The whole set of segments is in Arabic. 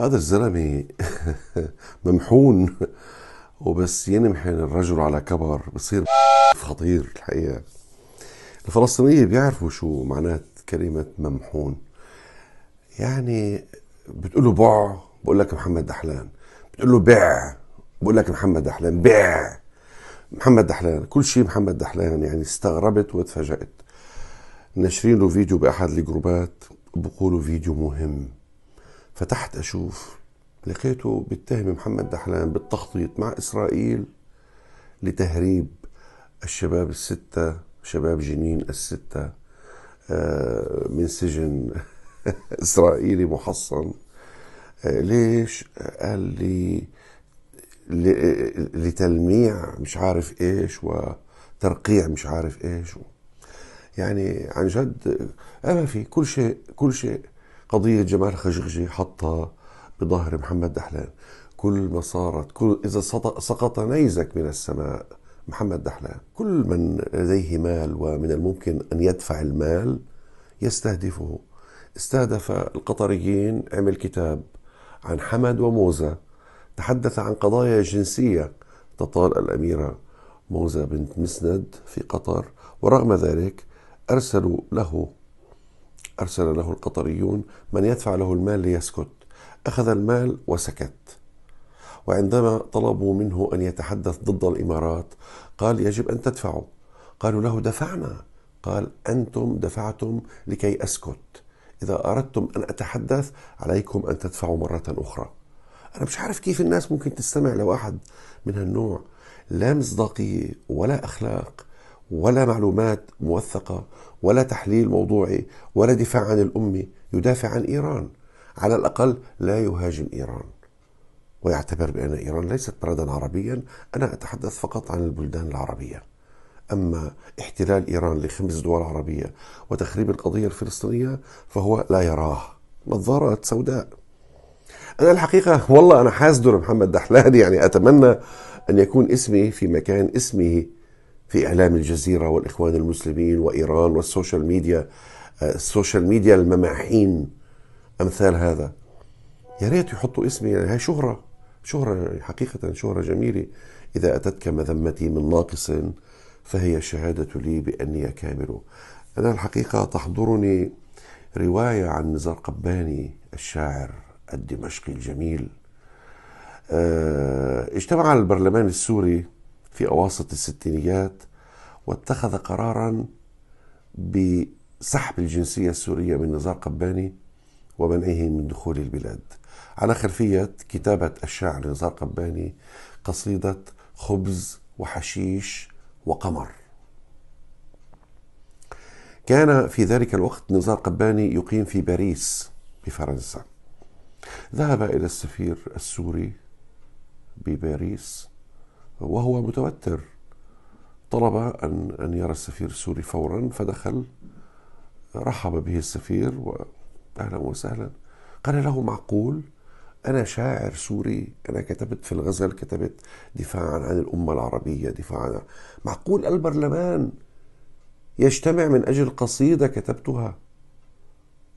هذا الزلمه ممحون وبس ينمحن الرجل على كبر بصير خطير الحقيقه الفلسطينيه بيعرفوا شو معنات كلمه ممحون يعني بتقول له بع بقول لك محمد دحلان بتقول له بع بقول لك محمد دحلان بع محمد دحلان كل شيء محمد دحلان يعني استغربت وتفاجأت ناشرين له فيديو بأحد الجروبات بقولوا فيديو مهم فتحت أشوف لقيته بيتهم محمد دحلان بالتخطيط مع إسرائيل لتهريب الشباب الستة شباب جنين الستة آه، من سجن إسرائيلي محصن آه، ليش قال لي لتلميع مش عارف ايش وترقيع مش عارف ايش يعني عن جد انا آه، في كل شيء كل شيء قضية جمال خشخشي حطها بظهر محمد دحلان كل ما صارت كل إذا سقط نيزك من السماء محمد دحلان كل من لديه مال ومن الممكن أن يدفع المال يستهدفه استهدف القطريين عمل كتاب عن حمد وموزة تحدث عن قضايا جنسية تطال الأميرة موزة بنت مسند في قطر ورغم ذلك أرسلوا له أرسل له القطريون من يدفع له المال ليسكت أخذ المال وسكت وعندما طلبوا منه أن يتحدث ضد الإمارات قال يجب أن تدفعوا قالوا له دفعنا قال أنتم دفعتم لكي أسكت إذا أردتم أن أتحدث عليكم أن تدفعوا مرة أخرى أنا مش عارف كيف الناس ممكن تستمع لواحد من هالنوع لا مصداقية ولا أخلاق ولا معلومات موثقة ولا تحليل موضوعي ولا دفاع عن الأمة يدافع عن إيران على الأقل لا يهاجم إيران ويعتبر بأن إيران ليست بلدا عربيا أنا أتحدث فقط عن البلدان العربية أما احتلال إيران لخمس دول عربية وتخريب القضية الفلسطينية فهو لا يراه نظارات سوداء أنا الحقيقة والله أنا حاسد لمحمد دحلان يعني أتمنى أن يكون اسمي في مكان اسمه في إعلام الجزيرة والإخوان المسلمين وإيران والسوشيال ميديا آه، السوشيال ميديا المماحين أمثال هذا يا ريت يحطوا اسمي يعني هاي شهرة شهرة حقيقة شهرة جميلة إذا أتتك مذمتي من ناقص فهي شهاده لي بأني كامل أنا الحقيقة تحضرني رواية عن نزار قباني الشاعر الدمشقي الجميل آه، اجتمع البرلمان السوري في أواسط الستينيات واتخذ قرارا بسحب الجنسية السورية من نزار قباني ومنعه من دخول البلاد على خلفية كتابة الشاعر نزار قباني قصيدة خبز وحشيش وقمر كان في ذلك الوقت نزار قباني يقيم في باريس بفرنسا ذهب إلى السفير السوري بباريس وهو متوتر طلب أن أن يرى السفير السوري فورا فدخل رحب به السفير وأهلا وسهلا قال له معقول أنا شاعر سوري أنا كتبت في الغزل كتبت دفاعا عن الأمة العربية دفاعا معقول البرلمان يجتمع من أجل قصيدة كتبتها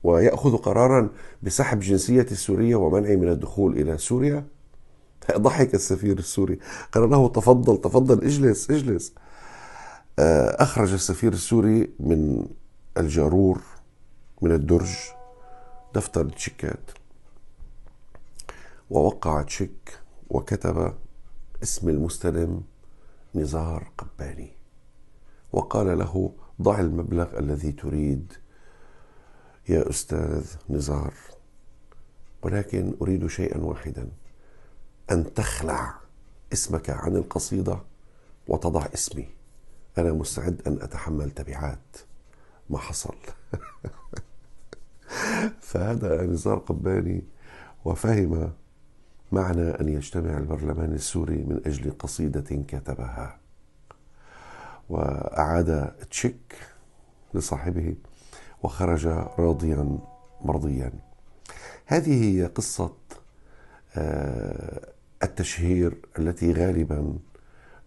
ويأخذ قرارا بسحب جنسيتي السورية ومنعي من الدخول إلى سوريا ضحك السفير السوري قال له تفضل تفضل اجلس اجلس آه، أخرج السفير السوري من الجارور من الدرج دفتر تشيكات ووقع تشيك وكتب اسم المستلم نزار قباني وقال له ضع المبلغ الذي تريد يا أستاذ نزار ولكن أريد شيئا واحدا أن تخلع اسمك عن القصيدة وتضع اسمي أنا مستعد أن أتحمل تبعات ما حصل فهذا نزار قباني وفهم معنى أن يجتمع البرلمان السوري من أجل قصيدة كتبها وأعاد تشيك لصاحبه وخرج راضيا مرضيا هذه هي قصة آه، التشهير التي غالبا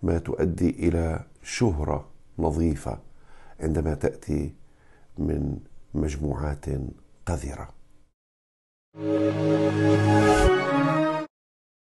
ما تؤدي الى شهره نظيفه عندما تاتي من مجموعات قذره